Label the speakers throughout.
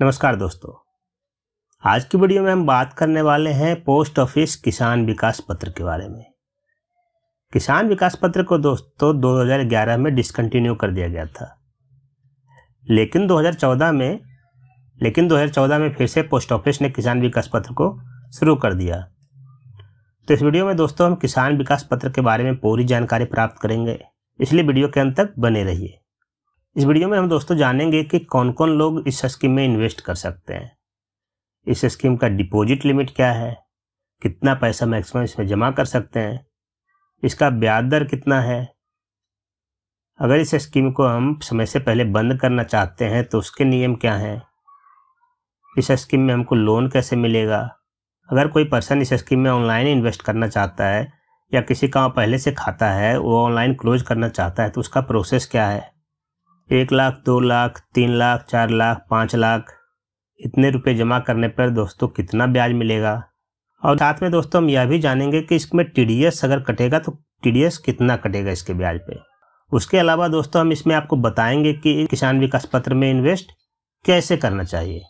Speaker 1: नमस्कार दोस्तों आज की वीडियो में हम बात करने वाले हैं पोस्ट ऑफिस किसान विकास पत्र के बारे में किसान विकास पत्र को दोस्तों 2011 में डिसकंटिन्यू कर दिया गया था लेकिन 2014 में लेकिन 2014 में फिर से पोस्ट ऑफिस ने किसान विकास पत्र को शुरू कर दिया तो इस वीडियो में दोस्तों हम किसान विकास पत्र के बारे में पूरी जानकारी प्राप्त करेंगे इसलिए वीडियो के अंत तक बने रहिए इस वीडियो में हम दोस्तों जानेंगे कि कौन कौन लोग इस स्कीम में इन्वेस्ट कर सकते हैं इस स्कीम का डिपॉजिट लिमिट क्या है कितना पैसा मैक्सिमम इसमें जमा कर सकते हैं इसका ब्याज दर कितना है अगर इस स्कीम को हम समय से पहले बंद करना चाहते हैं तो उसके नियम क्या हैं इस स्कीम में हमको लोन कैसे मिलेगा अगर कोई पर्सन इस स्कीम में ऑनलाइन इन्वेस्ट करना चाहता है या किसी का पहले से खाता है वो ऑनलाइन क्लोज करना चाहता है तो उसका प्रोसेस क्या है एक लाख दो लाख तीन लाख चार लाख पाँच लाख इतने रुपए जमा करने पर दोस्तों कितना ब्याज मिलेगा और साथ में दोस्तों हम यह भी जानेंगे कि इसमें टी अगर कटेगा तो टी कितना कटेगा इसके ब्याज पे उसके अलावा दोस्तों हम इसमें आपको बताएंगे कि किसान विकास पत्र में इन्वेस्ट कैसे करना चाहिए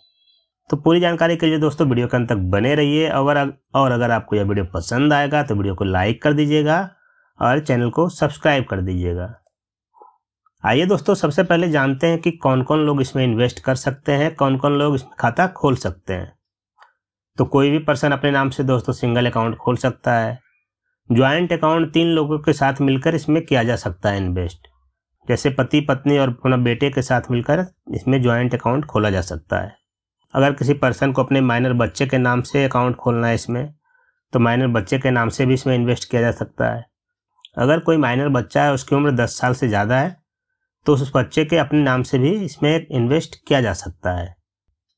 Speaker 1: तो पूरी जानकारी के लिए दोस्तों वीडियो के अंत तक बने रहिए और और अगर आपको यह वीडियो पसंद आएगा तो वीडियो को लाइक कर दीजिएगा और चैनल को सब्सक्राइब कर दीजिएगा आइए दोस्तों सबसे पहले जानते हैं कि कौन कौन लोग इसमें इन्वेस्ट कर सकते हैं कौन कौन लोग इसमें खाता खोल सकते हैं तो कोई भी पर्सन अपने नाम से दोस्तों सिंगल अकाउंट खोल सकता है ज्वाइंट अकाउंट तीन लोगों के साथ मिलकर इसमें किया जा सकता है इन्वेस्ट जैसे पति पत्नी और अपना बेटे के साथ मिलकर इसमें ज्वाइंट अकाउंट खोला जा सकता है अगर किसी पर्सन को अपने माइनर बच्चे के नाम से अकाउंट खोलना है इसमें तो माइनर बच्चे के नाम से भी इसमें इन्वेस्ट किया जा सकता है अगर कोई माइनर बच्चा है उसकी उम्र दस साल से ज़्यादा है तो उस बच्चे के अपने नाम से भी इसमें इन्वेस्ट किया जा सकता है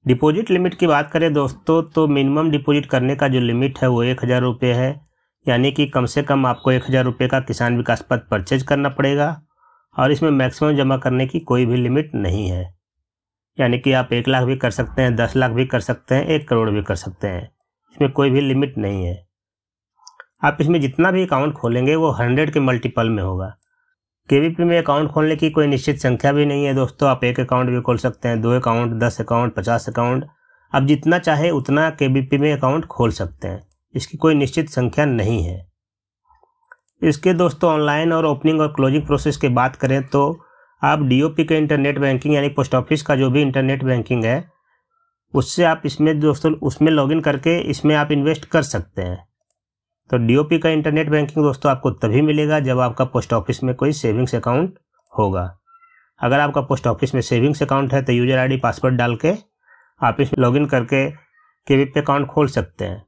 Speaker 1: डिपॉजिट लिमिट की बात करें दोस्तों तो मिनिमम डिपॉजिट करने का जो लिमिट है वो एक हज़ार रुपये है यानी कि कम से कम आपको एक हज़ार रुपये का किसान विकास पत्र परचेज करना पड़ेगा और इसमें मैक्सिमम जमा करने की कोई भी लिमिट नहीं है यानी कि आप एक लाख भी कर सकते हैं दस लाख भी कर सकते हैं एक करोड़ भी कर सकते हैं इसमें कोई भी लिमिट नहीं है आप इसमें जितना भी अकाउंट खोलेंगे वो हंड्रेड के मल्टीपल में होगा केवीपी में अकाउंट खोलने की कोई निश्चित संख्या भी नहीं है दोस्तों आप एक अकाउंट भी खोल सकते हैं दो अकाउंट दस अकाउंट पचास अकाउंट आप जितना चाहे उतना के में अकाउंट खोल सकते हैं इसकी कोई निश्चित संख्या नहीं है इसके दोस्तों ऑनलाइन और ओपनिंग और क्लोजिंग प्रोसेस की बात करें तो आप डी के इंटरनेट बैंकिंग यानी पोस्ट ऑफिस का जो भी इंटरनेट बैंकिंग है उससे आप इसमें दोस्तों उसमें लॉगिन करके इसमें आप इन्वेस्ट कर सकते हैं तो डी का इंटरनेट बैंकिंग दोस्तों आपको तभी मिलेगा जब आपका पोस्ट ऑफिस में कोई सेविंग्स अकाउंट होगा अगर आपका पोस्ट ऑफिस में सेविंग्स अकाउंट है तो यूजर आईडी पासवर्ड डाल के आप इसमें लॉगिन करके के पे अकाउंट खोल सकते हैं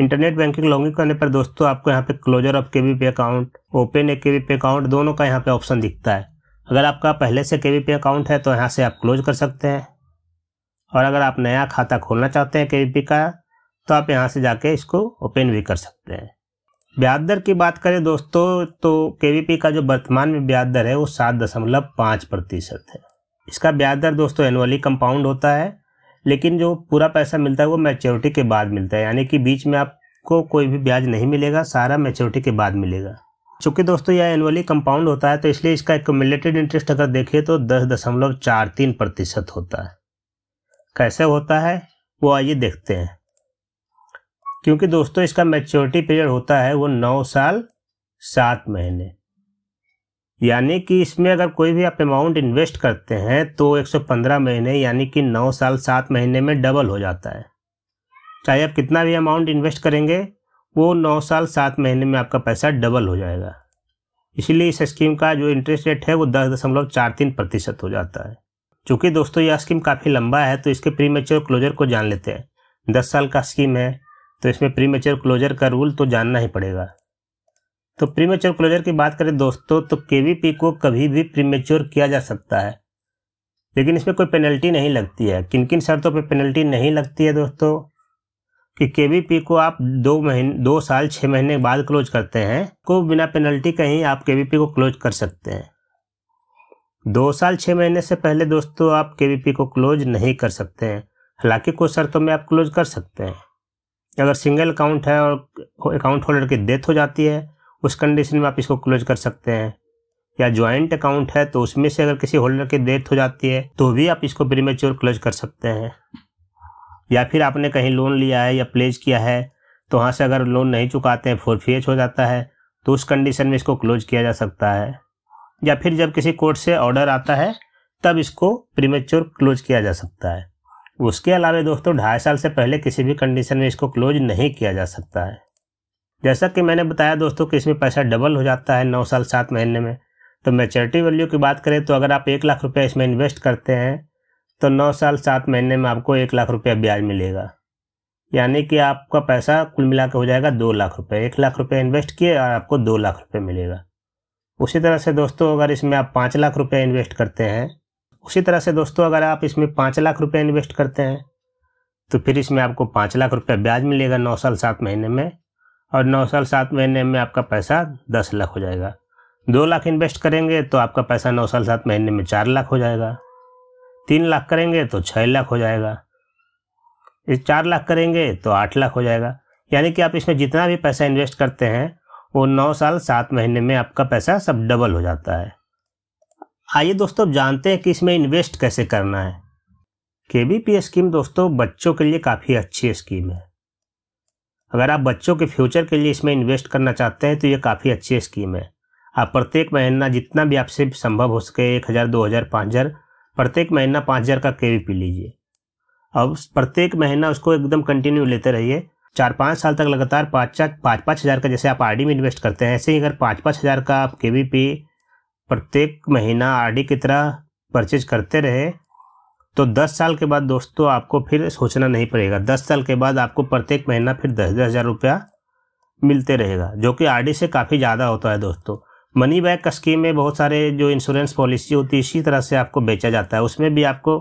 Speaker 1: इंटरनेट बैंकिंग लॉगिन करने पर दोस्तों आपको यहाँ पे क्लोजर ऑफ के पे अकाउंट ओपन ए के पे अकाउंट दोनों का यहाँ पे ऑप्शन दिखता है अगर आपका पहले से के पे अकाउंट है तो यहाँ से आप क्लोज कर सकते हैं और अगर आप नया खाता खोलना चाहते हैं के का तो आप यहाँ से जाके इसको ओपन भी कर सकते हैं ब्याज दर की बात करें दोस्तों तो के का जो वर्तमान में ब्याज दर है वो सात दशमलव पाँच प्रतिशत है इसका ब्याज दर दोस्तों एनुअली कंपाउंड होता है लेकिन जो पूरा पैसा मिलता है वो मैच्योरिटी के बाद मिलता है यानी कि बीच में आपको कोई भी ब्याज नहीं मिलेगा सारा मैच्योरिटी के बाद मिलेगा चूँकि दोस्तों यह एनुअली कंपाउंड होता है तो इसलिए इसका एकोमुलेटेड इंटरेस्ट अगर देखिए तो दस दशमलव चार तीन प्रतिशत होता है कैसे होता है वो आइए देखते हैं क्योंकि दोस्तों इसका मैच्योरिटी पीरियड होता है वो नौ साल सात महीने यानी कि इसमें अगर कोई भी आप अमाउंट इन्वेस्ट करते हैं तो 115 महीने यानी कि नौ साल सात महीने में डबल हो जाता है चाहे आप कितना भी अमाउंट इन्वेस्ट करेंगे वो नौ साल सात महीने में आपका पैसा डबल हो जाएगा इसीलिए इस स्कीम का जो इंटरेस्ट रेट है वो दस दशमलव चार तीन प्रतिशत हो जाता है चूँकि दोस्तों यह स्कीम काफ़ी लंबा है तो इसके प्री मेच्योर क्लोजर को जान लेते हैं दस साल का स्कीम है तो इसमें प्री क्लोजर का रूल तो जानना ही पड़ेगा तो प्री क्लोजर की बात करें दोस्तों तो के को कभी भी प्रीमेच्योर किया जा सकता है लेकिन इसमें कोई पेनल्टी नहीं लगती है किन किन शर्तों पर पेनल्टी नहीं लगती है दोस्तों कि के को आप दो महीने दो साल छः महीने बाद क्लोज करते हैं को बिना पेनल्टी कहीं आप के को क्लोज कर सकते हैं दो साल छः महीने से पहले दोस्तों आप के को क्लोज नहीं कर सकते हैं हालांकि कुछ शर्तों में आप क्लोज कर सकते हैं अगर सिंगल अकाउंट है और अकाउंट होल्डर की डेथ हो जाती है उस कंडीशन में आप इसको क्लोज कर सकते हैं या ज्वाइंट अकाउंट है तो उसमें से अगर किसी होल्डर की डेथ हो जाती है तो भी आप इसको प्रीमेच्योर क्लोज कर सकते हैं या फिर आपने कहीं लोन लिया है या प्लेज किया है तो वहाँ से अगर लोन नहीं चुकाते हैं फोर हो जाता है तो उस कंडीशन में इसको क्लोज किया जा सकता है या फिर जब किसी कोर्ट से ऑर्डर आता है तब इसको प्रीमेच्योर क्लोज किया जा सकता है उसके अलावा दोस्तों ढाई साल से पहले किसी भी कंडीशन में इसको क्लोज नहीं किया जा सकता है जैसा कि मैंने बताया दोस्तों कि इसमें पैसा डबल हो जाता है नौ साल सात महीने में तो मेचोरिटी वैल्यू की बात करें तो अगर आप एक लाख रुपया इसमें इन्वेस्ट करते हैं तो नौ साल सात महीने में आपको एक लाख रुपया ब्याज मिलेगा यानी कि आपका पैसा कुल मिला के हो जाएगा दो लाख रुपये एक लाख रुपये इन्वेस्ट किए और आपको दो लाख रुपये मिलेगा उसी तरह से दोस्तों अगर इसमें आप पाँच लाख रुपये इन्वेस्ट करते हैं उसी तरह से दोस्तों अगर आप इसमें पाँच लाख रुपये इन्वेस्ट करते हैं तो फिर इसमें आपको पाँच लाख रुपये ब्याज मिलेगा नौ साल सात महीने में और नौ साल सात महीने में आपका पैसा दस लाख हो जाएगा दो लाख इन्वेस्ट करेंगे तो आपका पैसा नौ साल सात महीने में चार लाख हो जाएगा तीन लाख करेंगे तो छः लाख हो जाएगा इस चार लाख करेंगे तो आठ लाख हो जाएगा यानी कि आप इसमें जितना भी पैसा इन्वेस्ट करते हैं वो नौ साल सात महीने में आपका पैसा सब डबल हो जाता है आइए दोस्तों अब जानते हैं कि इसमें इन्वेस्ट कैसे करना है के बी पी स्कीम दोस्तों बच्चों के लिए काफ़ी अच्छी स्कीम है अगर आप बच्चों के फ्यूचर के लिए इसमें इन्वेस्ट करना चाहते हैं तो ये काफ़ी अच्छी स्कीम है आप प्रत्येक महीना जितना भी आपसे संभव हो सके एक हज़ार दो हज़ार पाँच हज़ार प्रत्येक महीना पाँच हज़ार का के लीजिए अब प्रत्येक महीना उसको एकदम कंटिन्यू लेते रहिए चार पाँच साल तक लगातार पाँच पाँच पाँच हज़ार का जैसे आप आर में इन्वेस्ट करते हैं ऐसे ही अगर पाँच पाँच हज़ार का आप के प्रत्येक महीना आर की तरह परचेज करते रहे तो 10 साल के बाद दोस्तों आपको फिर सोचना नहीं पड़ेगा 10 साल के बाद आपको प्रत्येक महीना फिर दस दस हज़ार रुपया मिलते रहेगा जो कि आर से काफ़ी ज़्यादा होता है दोस्तों मनी बैक स्कीम में बहुत सारे जो इंश्योरेंस पॉलिसी होती है इसी तरह से आपको बेचा जाता है उसमें भी आपको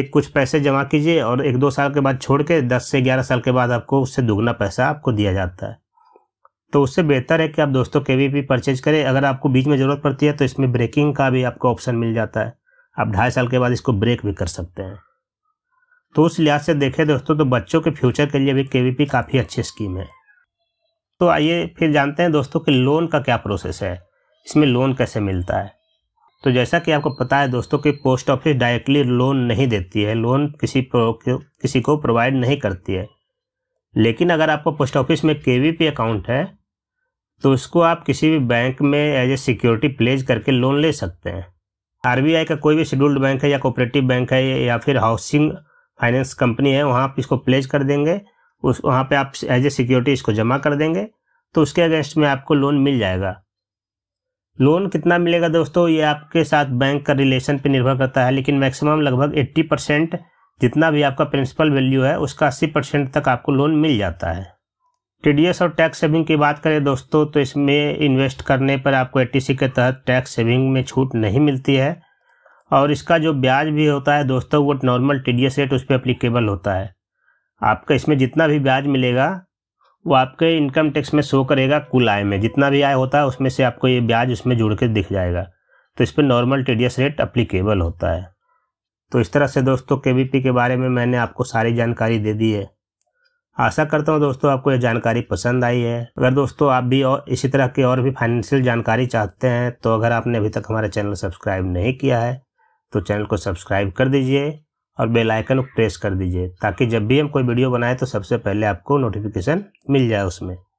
Speaker 1: एक कुछ पैसे जमा कीजिए और एक दो साल के बाद छोड़ के दस से ग्यारह साल के बाद आपको उससे दुगना पैसा आपको दिया जाता है तो उससे बेहतर है कि आप दोस्तों के वी पी परचेज करें अगर आपको बीच में ज़रूरत पड़ती है तो इसमें ब्रेकिंग का भी आपको ऑप्शन मिल जाता है आप ढाई साल के बाद इसको ब्रेक भी कर सकते हैं तो उस लिहाज से देखें दोस्तों तो बच्चों के फ्यूचर के लिए भी के वी पी काफ़ी अच्छी स्कीम है तो आइए फिर जानते हैं दोस्तों कि लोन का क्या प्रोसेस है इसमें लोन कैसे मिलता है तो जैसा कि आपको पता है दोस्तों कि पोस्ट ऑफिस डायरेक्टली लोन नहीं देती है लोन किसी किसी को प्रोवाइड नहीं करती है लेकिन अगर आपको पोस्ट ऑफिस में के अकाउंट है तो उसको आप किसी भी बैंक में एज ए सिक्योरिटी प्लेज करके लोन ले सकते हैं आर का कोई भी शेड्यूल्ड बैंक है या कोऑपरेटिव बैंक है या फिर हाउसिंग फाइनेंस कंपनी है वहाँ आप इसको प्लेज कर देंगे उस वहाँ पे आप एज ए सिक्योरिटी इसको जमा कर देंगे तो उसके अगेंस्ट में आपको लोन मिल जाएगा लोन कितना मिलेगा दोस्तों ये आपके साथ बैंक का रिलेशन पे निर्भर करता है लेकिन मैक्सिमम लगभग 80 परसेंट जितना भी आपका प्रिंसिपल वैल्यू है उसका 80 परसेंट तक आपको लोन मिल जाता है टी और टैक्स सेविंग की बात करें दोस्तों तो इसमें इन्वेस्ट करने पर आपको ए के तहत टैक्स सेविंग में छूट नहीं मिलती है और इसका जो ब्याज भी होता है दोस्तों वो नॉर्मल टीडीएस रेट उस पर अप्लीकेबल होता है आपका इसमें जितना भी ब्याज मिलेगा वो आपके इनकम टैक्स में शो करेगा कुल आय में जितना भी आय होता है उसमें से आपको ये ब्याज उसमें जुड़ के दिख जाएगा तो इस पर नॉर्मल टी रेट अप्लीकेबल होता है तो इस तरह से दोस्तों के के बारे में मैंने आपको सारी जानकारी दे दी है आशा करता हूँ दोस्तों आपको यह जानकारी पसंद आई है अगर दोस्तों आप भी और इसी तरह की और भी फाइनेंशियल जानकारी चाहते हैं तो अगर आपने अभी तक हमारा चैनल सब्सक्राइब नहीं किया है तो चैनल को सब्सक्राइब कर दीजिए और बेल आइकन प्रेस कर दीजिए ताकि जब भी हम कोई वीडियो बनाएं तो सबसे पहले आपको नोटिफिकेशन मिल जाए उसमें